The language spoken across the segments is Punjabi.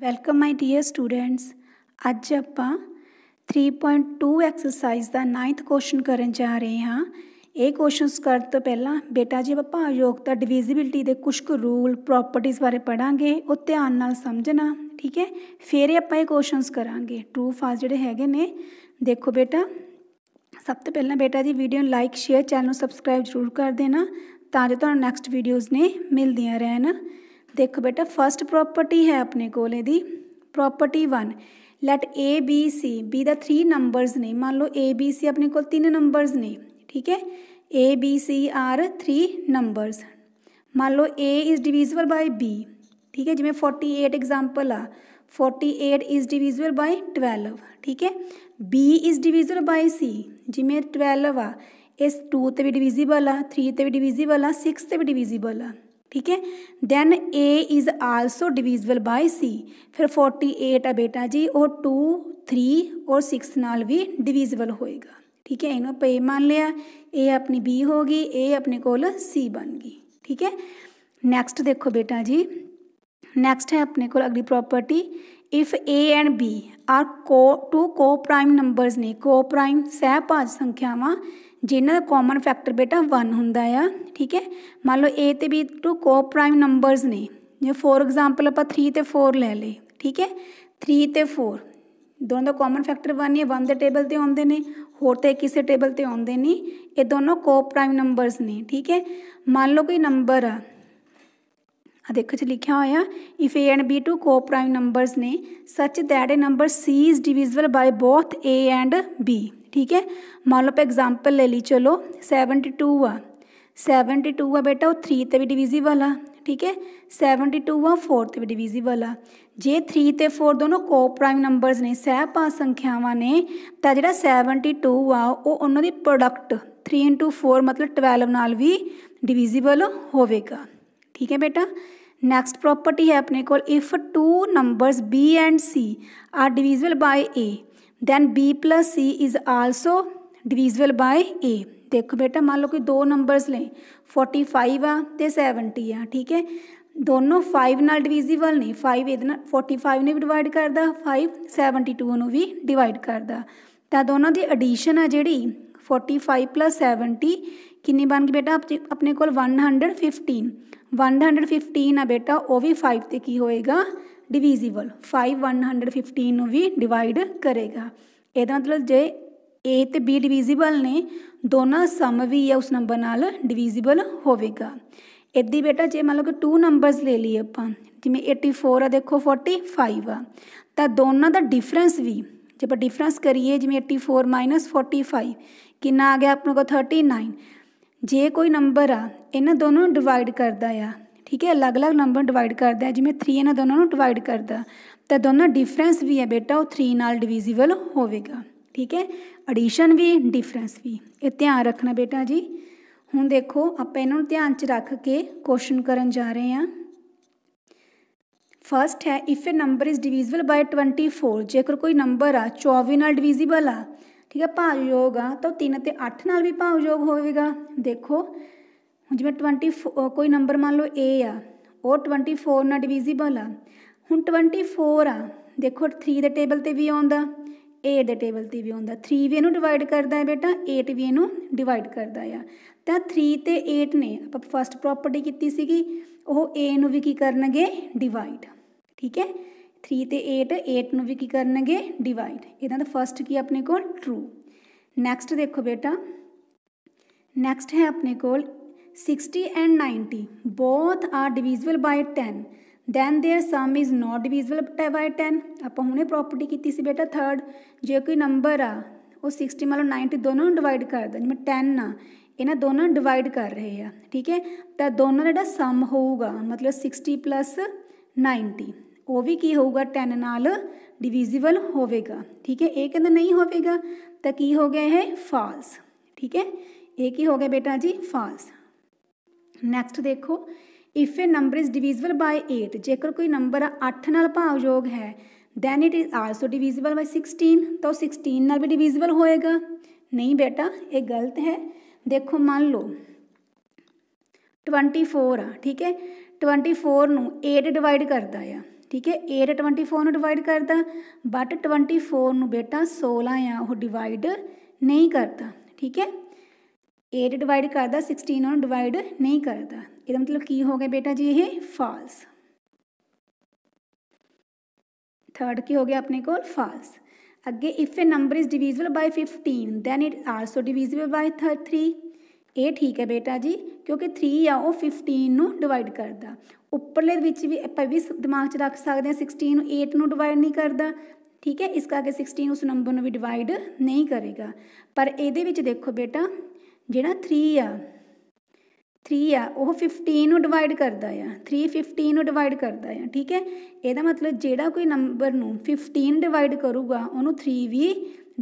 ਵੈਲਕਮ ਮਾਈ ਡੀਅਰ ਸਟੂਡੈਂਟਸ ਅੱਜ ਆਪਾਂ 3.2 ਐਕਸਰਸਾਈਜ਼ ਦਾ 9th ਕੁਐਸਚਨ ਕਰਨ ਜਾ ਰਹੇ ਹਾਂ ਇਹ ਕੁਐਸਚਨਸ ਕਰਨ ਤੋਂ ਪਹਿਲਾਂ ਬੇਟਾ ਜੀ ਆਪਾਂ ਯੋਗਤਾ ਡਿਵੀਜ਼ਿਬਿਲਟੀ ਦੇ ਕੁਝ ਕੁ ਰੂਲ ਪ੍ਰੋਪਰਟੀਆਂ ਬਾਰੇ ਪੜਾਂਗੇ ਉਹ ਧਿਆਨ ਨਾਲ ਸਮਝਣਾ ਠੀਕ ਹੈ ਫਿਰ ਆਪਾਂ ਇਹ ਕੁਐਸਚਨਸ ਕਰਾਂਗੇ ਟਰੂ ਫਾਸ ਜਿਹੜੇ ਹੈਗੇ ਨੇ ਦੇਖੋ ਬੇਟਾ ਸਭ ਤੋਂ ਪਹਿਲਾਂ ਬੇਟਾ ਜੀ ਵੀਡੀਓ ਨੂੰ ਲਾਈਕ ਸ਼ੇਅਰ ਚੈਨਲ ਨੂੰ ਸਬਸਕ੍ਰਾਈਬ ਜ਼ਰੂਰ ਕਰ ਦੇਣਾ ਤਾਂ ਜੋ ਤੁਹਾਨੂੰ ਨੈਕਸਟ ਵੀਡੀਓਜ਼ ਨੇ ਮਿਲਦੀਆਂ ਰਹਿਣ देखो बेटा फर्स्ट प्रॉपर्टी है अपने को property one let A B C B का थ्री नंबरस ने मान लो ए बी सी अपने को तीन नंबर ने ठीक है A B C are three numbers मान लो A is divisible by B ठीक है जिमें फोर्टी एट एग्जाम्पल आ forty eight is divisible by twelve ठीक है B is divisible by C जिमें ट्वेल्व आ इस टू तो भी डिविजिबल आ थ्री तो भी डिविजिबल आ सिक्स तो भी डिविजिबल आ ठीक है then A is also divisible by C फिर फोर्टी एट है बेटा जी और टू थ्री और सिक्स नाल भी डिविजिबल होएगा ठीक है इन्हों ए मान लिया ए अपनी बी होगी ए अपने कोल सी बन गई ठीक है नैक्सट देखो बेटा जी नैक्सट है अपने को अगली property if a and b are co two co-prime numbers ਨੇ co-prime ਸਹਿਭਾਜ ਸੰਖਿਆਵਾਂ ਜਿਨ੍ਹਾਂ ਦਾ ਕਾਮਨ ਫੈਕਟਰ ਬੇਟਾ 1 ਹੁੰਦਾ ਆ ਠੀਕ ਹੈ ਮੰਨ ਲਓ a ਤੇ b ਟੂ co-prime numbers ਨੇ ਜੇ ਫੋਰ ਐਗਜ਼ਾਮਪਲ ਆਪਾਂ 3 ਤੇ 4 ਲੈ ਲਏ ਠੀਕ ਹੈ 3 ਤੇ 4 ਦੋਨੋਂ ਦਾ ਕਾਮਨ ਫੈਕਟਰ 1 ਹੈ 1 ਦੇ ਟੇਬਲ ਤੇ ਆਉਂਦੇ ਨੇ ਹੋਰ ਤੇ ਕਿਸੇ ਟੇਬਲ ਤੇ ਆਉਂਦੇ ਨਹੀਂ ਇਹ ਦੋਨੋਂ ਕੋ ਪ੍ਰਾਈਮ ਨੰਬਰਸ ਨੇ ਠੀਕ ਹੈ ਮੰਨ ਲਓ ਕੋਈ ਨੰਬਰ ਆ ਆ ਦੇਖੋ ਜੀ ਲਿਖਿਆ ਹੋਇਆ if A and B two coprime numbers ਨੇ such that a number C is divisible by both A and B ਠੀਕ ਹੈ ਮੰਨ ਲਓ ਆਪਾਂ ਐਗਜ਼ਾਮਪਲ ਲੈ ਲਈ ਚਲੋ 72 ਆ 72 ਆ ਬੇਟਾ ਉਹ 3 ਤੇ ਵੀ ਡਿਵੀਜ਼ਿਬਲ ਆ ਠੀਕ ਹੈ 72 ਆ 4 ਤੇ ਵੀ ਡਿਵੀਜ਼ਿਬਲ ਆ ਜੇ 3 ਤੇ 4 ਦੋਨੋਂ ਕੋਪਰਾਈਮ ਨੰਬਰਸ ਨੇ ਸਹਿਪਾ ਸੰਖਿਆਵਾਂ ਨੇ ਤਾਂ ਜਿਹੜਾ 72 ਆ ਉਹ ਉਹਨਾਂ ਦੀ ਪ੍ਰੋਡਕਟ 3 4 ਮਤਲਬ 12 ਨਾਲ ਵੀ ਡਿਵੀਜ਼ਿਬਲ ਹੋਵੇਗਾ ਠੀਕ ਹੈ ਬੇਟਾ ਨੈਕਸਟ ਪ੍ਰੋਪਰਟੀ ਹੈ ਆਪਣੇ ਕੋਲ if two numbers b and c are divisible by a then b c is also divisible by a ਦੇਖੋ ਬੇਟਾ ਮੰਨ ਲਓ ਕਿ ਦੋ ਨੰਬਰਸ ਲੈ 45 ਆ ਤੇ 70 ਆ ਠੀਕ ਹੈ ਦੋਨੋਂ 5 ਨਾਲ ਡਿਵੀਜ਼ੀਬਲ ਨੇ 5 ਇਹਦੇ ਨਾਲ 45 ਨੇ ਵੀ ਡਿਵਾਈਡ ਕਰਦਾ 5 72 ਨੂੰ ਵੀ ਡਿਵਾਈਡ ਕਰਦਾ ਤਾਂ ਦੋਨਾਂ ਦੀ ਐਡੀਸ਼ਨ ਆ ਜਿਹੜੀ 45 70 ਕਿੰਨੀ ਬਣ ਗਈ ਬੇਟਾ ਆਪਣੇ ਕੋਲ 115 115 ਆ ਬੇਟਾ ਉਹ ਵੀ 5 ਤੇ ਕੀ ਹੋਏਗਾ ਡਿਵੀਜ਼ੀਬਲ 5 115 ਨੂੰ ਵੀ ਡਿਵਾਈਡ ਕਰੇਗਾ ਇਹਦਾ ਮਤਲਬ ਜੇ A ਤੇ B ਡਿਵੀਜ਼ੀਬਲ ਨੇ ਦੋਨਾਂ ਸਮ ਵੀ ਹੈ ਉਸ ਨੰਬਰ ਨਾਲ ਡਿਵੀਜ਼ੀਬਲ ਹੋਵੇਗਾ ਇੱਦੀ ਬੇਟਾ ਜੇ ਮੰਨ ਲਓ ਕਿ ਟੂ ਨੰਬਰਸ ਲੈ ਲਈਏ ਆਪਾਂ ਜਿਵੇਂ 84 ਆ ਦੇਖੋ 45 ਆ ਤਾਂ ਦੋਨਾਂ ਦਾ ਡਿਫਰੈਂਸ ਵੀ ਜੇ ਆਪਾਂ ਡਿਫਰੈਂਸ ਕਰੀਏ ਜਿਵੇਂ 84 45 ਕਿੰਨਾ ਆ ਗਿਆ ਆਪਣੇ ਕੋਲ 39 ਜੇ ਕੋਈ ਨੰਬਰ ਆ ਇਹਨਾਂ ਦੋਨੋਂ ਨੂੰ ਡਿਵਾਈਡ ਕਰਦਾ ਆ ਠੀਕ ਹੈ ਅਲੱਗ-ਅਲੱਗ ਨੰਬਰ ਡਿਵਾਈਡ ਕਰਦਾ ਜਿਵੇਂ 3 ਇਹਨਾਂ ਦੋਨਾਂ ਨੂੰ ਡਿਵਾਈਡ ਕਰਦਾ ਤਾਂ ਦੋਨੋਂ ਡਿਫਰੈਂਸ ਵੀ ਹੈ ਬੇਟਾ ਉਹ 3 ਨਾਲ ਡਿਵੀਜ਼ੀਬਲ ਹੋਵੇਗਾ ਠੀਕ ਹੈ ਐਡੀਸ਼ਨ ਵੀ ਡਿਫਰੈਂਸ ਵੀ ਇਹ ਧਿਆਨ ਰੱਖਣਾ ਬੇਟਾ ਜੀ ਹੁਣ ਦੇਖੋ ਆਪਾਂ ਇਹਨਾਂ ਨੂੰ ਧਿਆਨ 'ਚ ਰੱਖ ਕੇ ਕੁਐਸਚਨ ਕਰਨ ਜਾ ਰਹੇ ਹਾਂ ਫਰਸਟ ਹੈ if a number is divisible by 24 ਜੇਕਰ ਕੋਈ ਨੰਬਰ ਆ 24 ਨਾਲ ਡਿਵੀਜ਼ੀਬਲ ਆ ਠੀਕ ਹੈ ਭਾਵ ਯੋਗ ਆ ਤਾਂ 3 ਤੇ 8 ਨਾਲ ਵੀ ਭਾਵ ਯੋਗ ਹੋਵੇਗਾ ਦੇਖੋ ਹੁਣ ਜਿਵੇਂ 24 ਕੋਈ ਨੰਬਰ ਮੰਨ ਲਓ A ਆ ਉਹ 24 ਨਾਲ ਡਿਵੀਜ਼ੀਬਲ ਆ ਹੁਣ 24 ਆ ਦੇਖੋ 3 ਦੇ ਟੇਬਲ ਤੇ ਵੀ ਆਉਂਦਾ A ਦੇ ਟੇਬਲ ਤੇ ਵੀ ਆਉਂਦਾ 3 ਵੀ ਇਹਨੂੰ ਡਿਵਾਈਡ ਕਰਦਾ ਹੈ ਬੇਟਾ 8 ਵੀ ਇਹਨੂੰ ਡਿਵਾਈਡ ਕਰਦਾ ਆ ਤਾਂ 3 ਤੇ 8 ਨੇ ਆਪਾਂ ਫਸਟ ਪ੍ਰੋਪਰਟੀ ਕੀਤੀ ਸੀਗੀ ਉਹ A ਨੂੰ ਵੀ ਕੀ ਕਰਨਗੇ ਡਿਵਾਈਡ ਠੀਕ ਹੈ 3 ਤੇ 8 8 ਨੂੰ ਵੀ ਕੀ ਕਰਨਗੇ ਡਿਵਾਈਡ ਇਹਨਾਂ ਦਾ ਫਰਸਟ ਕੀ ਆਪਣੇ ਕੋਲ ਟਰੂ ਨੈਕਸਟ ਦੇਖੋ ਬੇਟਾ ਨੈਕਸਟ ਹੈ ਆਪਣੇ ਕੋਲ 60 and 90 both are divisible by 10 then their sum is not divisible by 10 ਆਪਾਂ ਹੁਣੇ ਪ੍ਰੋਪਰਟੀ ਕੀਤੀ ਸੀ ਬੇਟਾ ਥਰਡ ਜੇ ਕੋਈ ਨੰਬਰ ਆ ਉਹ 60 ਨਾਲ 90 ਦੋਨੋਂ ਨੂੰ ਡਿਵਾਈਡ ਕਰ ਦਾਂ ਜਿਵੇਂ 10 ਆ ਇਹਨਾਂ ਦੋਨਾਂ ਨੂੰ ਡਿਵਾਈਡ ਕਰ ਰਹੇ ਆ ਠੀਕ ਹੈ ਤਾਂ ਦੋਨਾਂ ਦਾ ਜਿਹੜਾ ਸਮ ਹੋਊਗਾ ਮਤਲਬ 60 90 ਉਹ ਵੀ ਕੀ ਹੋਊਗਾ 10 ਨਾਲ ਡਿਵੀਜ਼ੀਬਲ ਹੋਵੇਗਾ ਠੀਕ ਹੈ ਇਹ ਕਹਿੰਦਾ ਨਹੀਂ ਹੋਵੇਗਾ ਤਾਂ ਕੀ ਹੋ ਗਿਆ ਇਹ ਫਾਲਸ ਠੀਕ ਹੈ ਇਹ ਕੀ ਹੋ ਗਿਆ ਬੇਟਾ ਜੀ ਫਾਲਸ ਨੈਕਸਟ ਦੇਖੋ if a number is divisible by 8 ਜੇਕਰ ਕੋਈ ਨੰਬਰ 8 ਨਾਲ ਭਾਗਯੋਗ ਹੈ then it is also divisible by 16 ਤਾਂ 16 ਨਾਲ ਵੀ ਡਿਵੀਜ਼ੀਬਲ ਹੋਏਗਾ ਨਹੀਂ ਬੇਟਾ ਇਹ ਗਲਤ ਹੈ ਦੇਖੋ ਮੰਨ ਲਓ 24 ਆ ਠੀਕ ਹੈ 24 ਨੂੰ 8 ਡਿਵਾਈਡ ਕਰਦਾ ਆ ठीक है एट ट्वेंटी फोर डिवाइड करता बट ट्वेंटी फोर न बेटा सोलह या आ डिवाइड नहीं करता ठीक है एट डिवाइड करता सिक्सटीन डिवाइड नहीं करता ये मतलब की हो गया बेटा जी ये फॉल्स थर्ड की हो गया अपने को फॉल्स अगे if a number is divisible by fifteen then it also divisible by thirty three ਇਹ ਠੀਕ ਹੈ ਬੇਟਾ ਜੀ ਕਿਉਂਕਿ 3 ਆ ਉਹ 15 ਨੂੰ ਡਿਵਾਈਡ ਕਰਦਾ ਉੱਪਰਲੇ ਵਿੱਚ ਵੀ ਆਪਾਂ ਵੀ ਦਿਮਾਗ 'ਚ ਰੱਖ ਸਕਦੇ ਹਾਂ 16 ਨੂੰ 8 ਨੂੰ ਡਿਵਾਈਡ ਨਹੀਂ ਕਰਦਾ ਠੀਕ ਹੈ ਇਸ ਕਰਕੇ 16 ਉਸ ਨੰਬਰ ਨੂੰ ਵੀ ਡਿਵਾਈਡ ਨਹੀਂ ਕਰੇਗਾ ਪਰ ਇਹਦੇ ਵਿੱਚ ਦੇਖੋ ਬੇਟਾ ਜਿਹੜਾ 3 ਆ 3 ਆ ਉਹ 15 ਨੂੰ ਡਿਵਾਈਡ ਕਰਦਾ ਆ 3 15 ਨੂੰ ਡਿਵਾਈਡ ਕਰਦਾ ਆ ਠੀਕ ਹੈ ਇਹਦਾ ਮਤਲਬ ਜਿਹੜਾ ਕੋਈ ਨੰਬਰ ਨੂੰ 15 ਡਿਵਾਈਡ ਕਰੂਗਾ ਉਹਨੂੰ 3 ਵੀ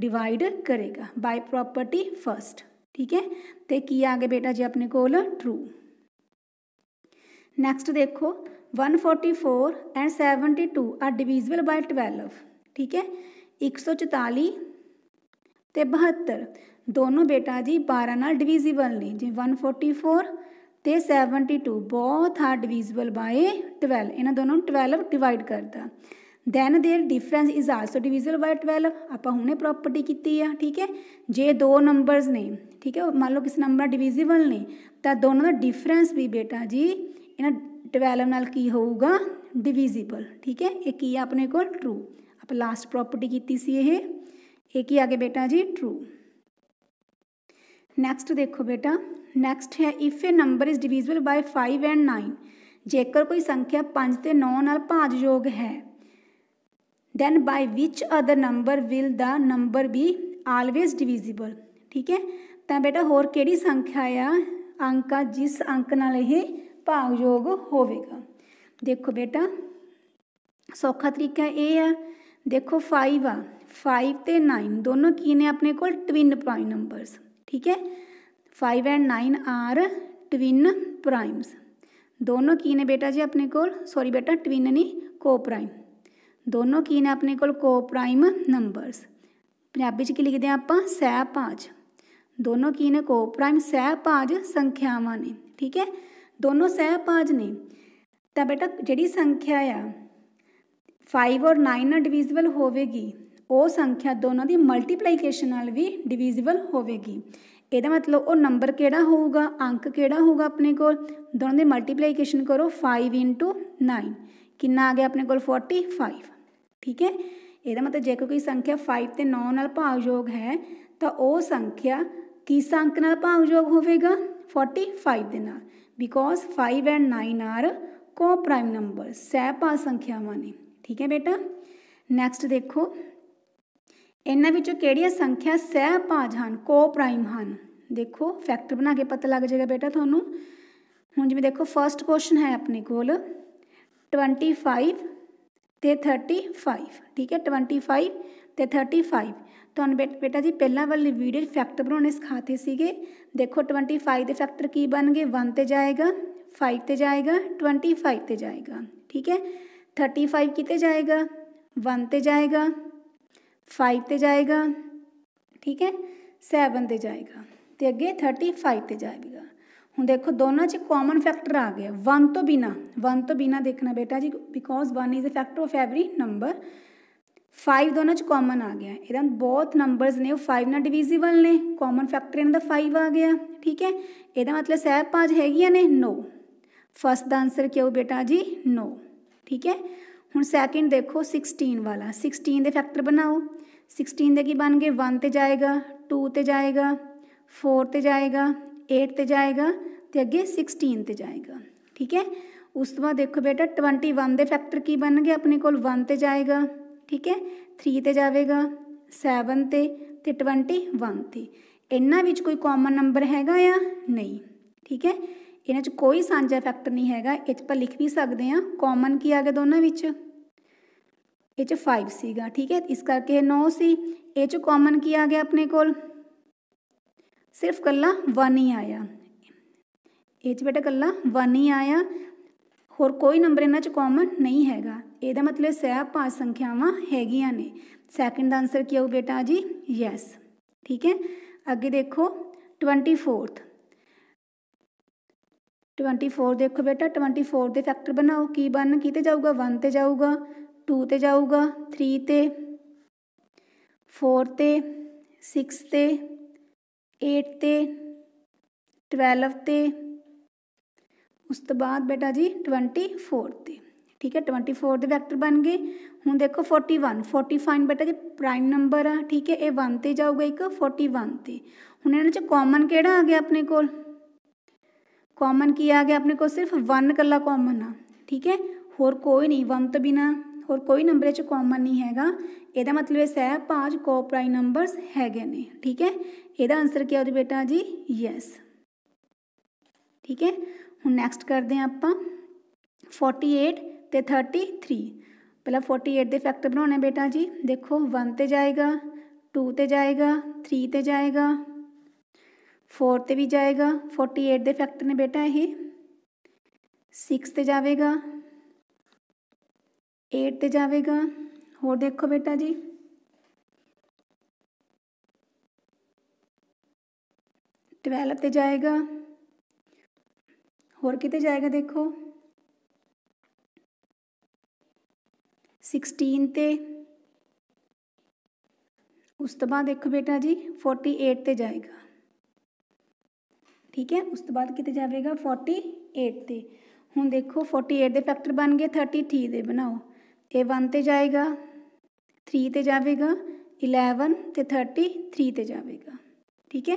ਡਿਵਾਈਡ ਕਰੇਗਾ ਬਾਈ ਪ੍ਰੋਪਰਟੀ ਫਰਸਟ ਠੀਕ ਹੈ ਤੇ ਕੀ ਆ ਗਿਆ ਬੇਟਾ ਜੀ ਆਪਣੇ ਕੋਲ ਟਰੂ ਨੈਕਸਟ ਦੇਖੋ 144 ਐਂਡ 72 ਆਰ ਡਿਵੀਜ਼ੀਬਲ ਬਾਈ 12 ਠੀਕ ਹੈ 144 ਤੇ 72 ਦੋਨੋਂ ਬੇਟਾ ਜੀ 12 ਨਾਲ ਡਿਵੀਜ਼ੀਬਲ ਨੇ ਜਿਵੇਂ 144 ਤੇ 72 ਬਹੁਤ ਹਾਰ ਡਿਵੀਜ਼ੀਬਲ ਬਾਈ 12 ਇਹਨਾਂ ਦੋਨੋਂ 12 ਡਿਵਾਈਡ ਕਰਦਾ then their difference is also divisible by 12 ਆਪਾਂ ਹੁਣੇ ਪ੍ਰਾਪਰਟੀ ਕੀਤੀ ਆ ਠੀਕ ਹੈ ਜੇ ਦੋ ਨੰਬਰਸ ਨੇ ਠੀਕ ਹੈ ਮੰਨ ਲਓ ਕਿਸੇ ਨੰਬਰ ਡਿਵੀਜ਼ੀਬਲ ਨੇ ਤਾਂ ਦੋਨਾਂ ਦਾ ਡਿਫਰੈਂਸ ਵੀ ਬੇਟਾ ਜੀ ਇਹਨਾਂ 12 ਨਾਲ ਕੀ ਹੋਊਗਾ ਡਿਵੀਜ਼ੀਬਲ ਠੀਕ ਹੈ ਇਹ ਕੀ ਆ ਆਪਣੇ ਕੋਲ ਟਰੂ ਆਪਾਂ ਲਾਸਟ ਪ੍ਰਾਪਰਟੀ ਕੀਤੀ ਸੀ ਇਹ ਇਹ ਕੀ ਆ ਗਿਆ ਬੇਟਾ ਜੀ ਟਰੂ ਨੈਕਸਟ ਦੇਖੋ ਬੇਟਾ ਨੈਕਸਟ ਹੈ if a number is divisible by 5 and 9 ਜੇਕਰ ਕੋਈ ਸੰਖਿਆ 5 ਤੇ 9 ਨਾਲ ਭਾਜਯੋਗ ਹੈ then by which other number will the number be always divisible ਠੀਕ ਹੈ ਤਾਂ ਬੇਟਾ ਹੋਰ ਕਿਹੜੀ ਸੰਖਿਆ ਆ ਅੰਕ ਆ ਜਿਸ ਅੰਕ ਨਾਲ ਇਹ ਭਾਗਯੋਗ ਹੋਵੇਗਾ ਦੇਖੋ ਬੇਟਾ ਸੌਖਾ ਤਰੀਕਾ ਇਹ ਆ ਦੇਖੋ 5 ਆ 5 ਤੇ 9 ਦੋਨੋਂ ਕੀ ਨੇ ਆਪਣੇ ਕੋਲ ਟਵਿਨ ਪ੍ਰਾਈਮ ਨੰਬਰਸ ਠੀਕ ਹੈ 5 ਐਂਡ 9 ਆਰ ਟਵਿਨ ਪ੍ਰਾਈਮਸ ਦੋਨੋਂ ਕੀ ਨੇ ਬੇਟਾ ਜੀ ਆਪਣੇ ਕੋਲ ਸੌਰੀ ਬੇਟਾ ਟਵਿਨ ਨਹੀਂ ਕੋ ਪ੍ਰਾਈਮ ਦੋਨੋਂ ਕੀ ਨੇ ਆਪਣੇ ਕੋਲ ਕੋ ਪ੍ਰਾਈਮ ਨੰਬਰਸ ਪੰਜਾਬੀ 'ਚ ਕੀ ਲਿਖਦੇ ਆ ਆਪਾਂ ਸਹਿ ਪਾਜ ਦੋਨੋਂ ਕੀ ਨੇ ਕੋ ਪ੍ਰਾਈਮ ਸਹਿ ਪਾਜ ਸੰਖਿਆਵਾਂ ਨੇ ਠੀਕ ਹੈ ਦੋਨੋਂ ਸਹਿ ਪਾਜ ਨੇ ਤਾਂ ਬੇਟਾ ਜਿਹੜੀ ਸੰਖਿਆ ਆ 5 ਔਰ 9 ਨਾਲ ਡਿਵੀਜ਼ੀਬਲ ਹੋਵੇਗੀ ਉਹ ਸੰਖਿਆ ਦੋਨਾਂ ਦੀ ਮਲਟੀਪਲੀਕੇਸ਼ਨ ਨਾਲ ਵੀ ਡਿਵੀਜ਼ੀਬਲ ਹੋਵੇਗੀ ਇਹਦਾ ਮਤਲਬ ਉਹ ਨੰਬਰ ਕਿਹੜਾ ਹੋਊਗਾ ਅੰਕ ਕਿਹੜਾ ਹੋਊਗਾ ਆਪਣੇ ਕੋਲ ਦੋਨਾਂ ਦੀ ਮਲਟੀਪਲੀਕੇਸ਼ਨ ਕਰੋ 5 9 ਕਿੰਨਾ ਆ ਗਿਆ ਆਪਣੇ ਕੋਲ 45 ਠੀਕ ਹੈ ਇਹਦਾ ਮਤਲਬ ਜੇ ਕੋਈ ਸੰਖਿਆ 5 ਤੇ 9 ਨਾਲ ਭਾਗਯੋਗ ਹੈ ਤਾਂ ਉਹ ਸੰਖਿਆ ਕਿਸ ਅੰਕ ਨਾਲ ਭਾਗਯੋਗ ਹੋਵੇਗਾ 45 ਦੇ ਨਾਲ because 5 and 9 are coprime number ਸਹਿਪਾ ਸੰਖਿਆਵਾਂ ਨੇ ਠੀਕ ਹੈ ਬੇਟਾ ਨੈਕਸਟ ਦੇਖੋ ਇਹਨਾਂ ਵਿੱਚੋਂ ਕਿਹੜੀਆਂ ਸੰਖਿਆ ਸਹਿਪਾਜ ਹਨ ਕੋ ਪ੍ਰਾਈਮ ਹਨ ਦੇਖੋ ਫੈਕਟਰ ਬਣਾ ਕੇ ਪਤਾ ਲੱਗ ਜਾਏਗਾ ਬੇਟਾ ਤੁਹਾਨੂੰ ਹੁਣ ਜਿਵੇਂ ਦੇਖੋ ਫਰਸਟ ਕੁਐਸਚਨ ਹੈ ਆਪਣੇ ਕੋਲ ट्वेंटी फाइव तो थर्टी फाइव ठीक है ट्वेंटी फाइव तो थर्टी फाइव तुम तो बे बेटा जी पहला वाली वीडियो फैक्टर बनाने सिखाते थे देखो ट्वेंटी फाइव के फैक्टर की बन गए वन पर जाएगा फाइव पर जाएगा ट्वेंटी फाइव पर जाएगा ठीक है थर्टी फाइव कितने जाएगा वन पर जाएगा फाइव पर जाएगा ठीक है सैवन पर जाएगा तो अगे थर्टी फाइव पर जाएगा ਹੁਣ ਦੇਖੋ ਦੋਨਾਂ 'ਚ ਕਾਮਨ ਫੈਕਟਰ ਆ ਗਿਆ 1 ਤੋਂ ਬਿਨਾ 1 ਤੋਂ ਬਿਨਾ ਦੇਖਣਾ ਬੇਟਾ ਜੀ because 1 is a factor of every number 5 ਦੋਨਾਂ 'ਚ ਕਾਮਨ ਆ ਗਿਆ ਇਹਦਾ ਬਹੁਤ ਨੰਬਰਸ ਨੇ ਉਹ 5 ਨਾਲ ਡਿਵੀਜ਼ੀਬਲ ਨੇ ਕਾਮਨ ਫੈਕਟਰ ਇਹਨਾਂ ਦਾ 5 ਆ ਗਿਆ ਠੀਕ ਹੈ ਇਹਦਾ ਮਤਲਬ ਪਾਜ ਹੈਗੀਆਂ ਨੇ ਨੋ ਫਸਟ ਦਾ ਆਨਸਰ ਕਿਉ ਬੇਟਾ ਜੀ ਨੋ ਠੀਕ ਹੈ ਹੁਣ ਸੈਕਿੰਡ ਦੇਖੋ 16 ਵਾਲਾ 16 ਦੇ ਫੈਕਟਰ ਬਣਾਓ 16 ਦੇ ਕੀ ਬਣ ਗਏ 1 ਤੇ ਜਾਏਗਾ 2 ਤੇ ਜਾਏਗਾ 4 ਤੇ ਜਾਏਗਾ 8 ਤੇ ਜਾਏਗਾ ਤੇ ਅੱਗੇ 16 ਤੇ ਜਾਏਗਾ ਠੀਕ ਹੈ ਉਸ ਤੋਂ ਬਾਅਦ ਦੇਖੋ ਬੇਟਾ 21 ਦੇ ਫੈਕਟਰ ਕੀ ਬਣਨਗੇ ਆਪਣੇ ਕੋਲ 1 ਤੇ ਜਾਏਗਾ ਠੀਕ ਹੈ 3 ਤੇ ਜਾਵੇਗਾ 7 ਤੇ ਤੇ 21 ਤੇ ਇਹਨਾਂ ਵਿੱਚ ਕੋਈ ਕਾਮਨ ਨੰਬਰ ਹੈਗਾ ਆ ਨਹੀਂ ਠੀਕ ਹੈ ਇਹਨਾਂ 'ਚ ਕੋਈ ਸਾਂਝਾ ਫੈਕਟਰ ਨਹੀਂ ਹੈਗਾ ਇਹ 'ਚ ਪਰ ਲਿਖ ਵੀ ਸਕਦੇ ਆ ਕਾਮਨ ਕੀ ਆ ਗਿਆ ਦੋਨਾਂ ਵਿੱਚ ਇਹ 'ਚ 5 ਸੀਗਾ ਠੀਕ ਹੈ ਇਸ ਕਰਕੇ ਇਹ 9 ਸੀ ਇਹ 'ਚ ਕਾਮਨ ਕੀ ਆ ਗਿਆ ਆਪਣੇ ਕੋਲ ਸਿਰਫ ਕੱਲਾ 1 ਹੀ ਆਇਆ इस बेटा कला वन ही आया होर कोई नंबर इन्हें कॉमन नहीं है यदा मतलब सह पाँच संख्याव है ने सैकेंड आंसर की आऊ बेटा जी यस ठीक है अगे देखो ट्वेंटी फोरथ ट्वेंटी फोर देखो बेटा ट्वेंटी फोर के फैक्टर बनाओ की बन कि जाऊगा वन पर जाऊगा टू पर जाऊगा थ्री पर फोर पर सिक्स पर एट पर ट्वेल्व पर ਉਸ ਤੋਂ ਬਾਅਦ ਬੇਟਾ ਜੀ 24 ਤੇ ਠੀਕ ਹੈ 24 ਦੇ ਵੈਕਟਰ ਬਣ ਗਏ ਹੁਣ ਦੇਖੋ 41 45 ਬੇਟਾ ਜੀ ਪ੍ਰਾਈਮ ਨੰਬਰ ਆ ਠੀਕ ਹੈ ਇਹ 1 ਤੇ ਜਾਊਗਾ ਇੱਕ 41 ਤੇ ਹੁਣ ਇਹਨਾਂ 'ਚ ਕਾਮਨ ਕਿਹੜਾ ਆ ਗਿਆ ਆਪਣੇ ਕੋਲ ਕਾਮਨ ਕੀ ਆ ਗਿਆ ਆਪਣੇ ਕੋਲ ਸਿਰਫ 1 ਇਕੱਲਾ ਕਾਮਨ ਆ ਠੀਕ ਹੈ ਹੋਰ ਕੋਈ ਨਹੀਂ 1 ਤੋਂ ਬਿਨਾ ਹੋਰ ਕੋਈ ਨੰਬਰ 'ਚ ਕਾਮਨ ਨਹੀਂ ਹੈਗਾ ਇਹਦਾ ਮਤਲਬ ਇਹ ਸਹਿ ਭਾਜ ਕੋ ਪ੍ਰਾਈਮ ਨੰਬਰਸ ਹੈਗੇ ਨੇ ਠੀਕ ਹੈ ਇਹਦਾ ਆਨਸਰ ਕੀ ਆਉਂਦਾ ਬੇਟਾ ਜੀ ਯੈਸ ਠੀਕ ਹੈ हूँ नैक्सट करते हैं आप फोर्टी एट तो थर्टी थ्री पहला फोर्टी एट के फैक्टर बनाने बेटा जी देखो वन पर जाएगा टू पर जाएगा थ्री पर जाएगा फोर पर भी जाएगा फोर्टी एट के फैक्टर ने बेटा यह सिक्स पर जाएगा एट पर जाएगा होर देखो बेटा जी ट्वेल्व पर जाएगा होर कि जाएगा देखो सिक्सटीन ते उस तो बाद देखो बेटा जी फोर्टी एट ते जाएगा ठीक है उस तो बाद कितने जाएगा फोर्टी एट ते हूँ देखो फोर्टी एट के फैक्टर बन गए थर्टी थ्री के बनाओ ए वन ते जाएगा थ्री ते जाएगा इलेवन तो थर्टी थ्री ते जाएगा ठीक है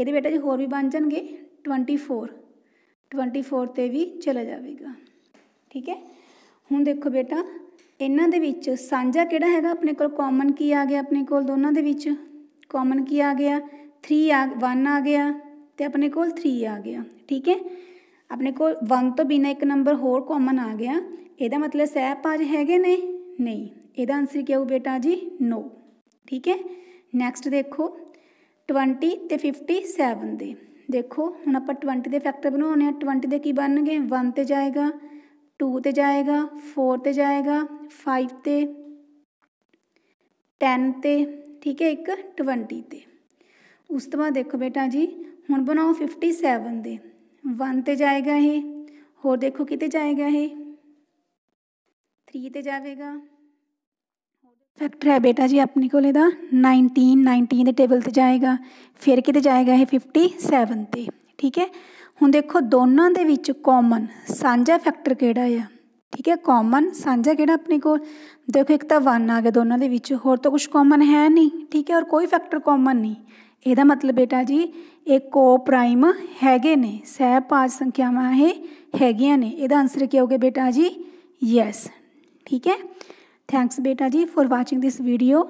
ये बेटा जी होर भी बन जाएंगे ट्वेंटी फोर 24 ਤੇ ਵੀ ਚਲਾ ਜਾਵੇਗਾ ਠੀਕ ਹੈ ਹੁਣ ਦੇਖੋ ਬੇਟਾ ਇਹਨਾਂ ਦੇ ਵਿੱਚ ਸਾਂਝਾ ਕਿਹੜਾ ਹੈਗਾ ਆਪਣੇ ਕੋਲ ਕਾਮਨ ਕੀ ਆ ਗਿਆ ਆਪਣੇ ਕੋਲ ਦੋਨਾਂ ਦੇ ਵਿੱਚ ਕਾਮਨ ਕੀ ਆ ਗਿਆ 3 ਆ 1 ਆ ਗਿਆ ਤੇ ਆਪਣੇ ਕੋਲ 3 ਆ ਗਿਆ ਠੀਕ ਹੈ ਆਪਣੇ ਕੋਲ 1 ਤੋਂ ਬਿਨਾ ਇੱਕ ਨੰਬਰ ਹੋਰ ਕਾਮਨ ਆ ਗਿਆ ਇਹਦਾ ਮਤਲਬ ਸਹਿਪਾਜ ਹੈਗੇ ਨੇ ਨਹੀਂ ਇਹਦਾ ਆਨਸਰ ਕੀ ਆਊ ਬੇਟਾ ਜੀ ਨੋ ਠੀਕ ਹੈ ਨੈਕਸਟ ਦੇਖੋ 20 ਤੇ 57 ਦੇ ਦੇਖੋ ਹੁਣ ਆਪਾਂ 20 ਦੇ ਫੈਕਟਰ ਬਣਾਉਣੇ ਆ 20 ਦੇ ਕੀ ਬਣਨਗੇ 1 ਤੇ ਜਾਏਗਾ 2 ਤੇ ਜਾਏਗਾ 4 ਤੇ ਜਾਏਗਾ 5 ਤੇ 10 ਤੇ ਠੀਕ ਹੈ ਇੱਕ 20 ਤੇ ਉਸ ਤੋਂ ਬਾਅਦ ਦੇਖੋ ਬੇਟਾ ਜੀ ਹੁਣ ਬਣਾਓ 57 ਦੇ 1 ਤੇ ਜਾਏਗਾ ਇਹ ਹੋਰ ਦੇਖੋ ਕਿਤੇ ਜਾਏਗਾ ਇਹ 3 ਤੇ ਜਾਵੇਗਾ ਫੈਕਟਰ ਹੈ ਬੇਟਾ ਜੀ ਆਪਣੇ ਕੋਲੇ ਦਾ 19 19 ਦੇ ਟੇਬਲ ਤੇ ਜਾਏਗਾ ਫਿਰ ਕਿਤੇ ਜਾਏਗਾ ਇਹ 57 ਤੇ ਠੀਕ ਹੈ ਹੁਣ ਦੇਖੋ ਦੋਨਾਂ ਦੇ ਵਿੱਚ ਕਾਮਨ ਸਾਂਝਾ ਫੈਕਟਰ ਕਿਹੜਾ ਆ ਠੀਕ ਹੈ ਕਾਮਨ ਸਾਂਝਾ ਕਿਹੜਾ ਆਪਣੇ ਕੋਲ ਦੇਖੋ ਇੱਕ ਤਾਂ 1 ਆ ਗਿਆ ਦੋਨਾਂ ਦੇ ਵਿੱਚ ਹੋਰ ਤਾਂ ਕੁਝ ਕਾਮਨ ਹੈ ਨਹੀਂ ਠੀਕ ਹੈ ਔਰ ਕੋਈ ਫੈਕਟਰ ਕਾਮਨ ਨਹੀਂ ਇਹਦਾ ਮਤਲਬ ਬੇਟਾ ਜੀ ਇਹ ਕੋ ਪ੍ਰਾਈਮ ਹੈਗੇ ਨੇ ਸਹਿਪਾਜ ਸੰਖਿਆਵਾਂ ਇਹ ਹੈਗੀਆਂ ਨੇ ਇਹਦਾ ਆਨਸਰ ਕੀ ਹੋਊਗਾ ਬੇਟਾ ਜੀ ਯੈਸ ਠੀਕ ਹੈ Thanks Beta Ji for watching this video.